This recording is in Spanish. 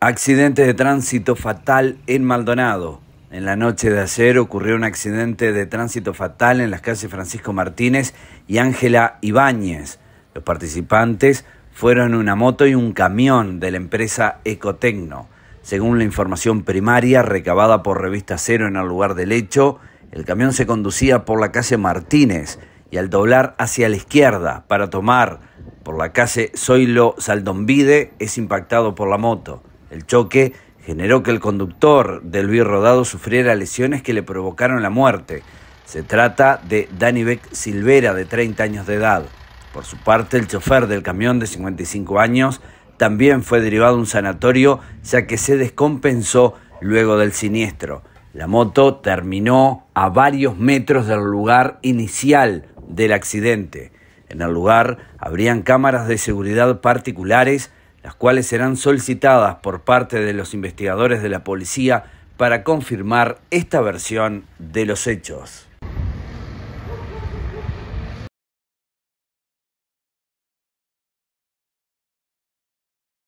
Accidente de tránsito fatal en Maldonado. En la noche de ayer ocurrió un accidente de tránsito fatal en las calles Francisco Martínez y Ángela Ibáñez. Los participantes fueron una moto y un camión de la empresa Ecotecno. Según la información primaria recabada por Revista Cero en el lugar del hecho, el camión se conducía por la calle Martínez y al doblar hacia la izquierda para tomar por la calle Zoilo Saldombide, es impactado por la moto. El choque generó que el conductor del Rodado sufriera lesiones que le provocaron la muerte. Se trata de Beck Silvera, de 30 años de edad. Por su parte, el chofer del camión de 55 años también fue derivado a un sanatorio, ya que se descompensó luego del siniestro. La moto terminó a varios metros del lugar inicial del accidente. En el lugar habrían cámaras de seguridad particulares las cuales serán solicitadas por parte de los investigadores de la policía para confirmar esta versión de los hechos.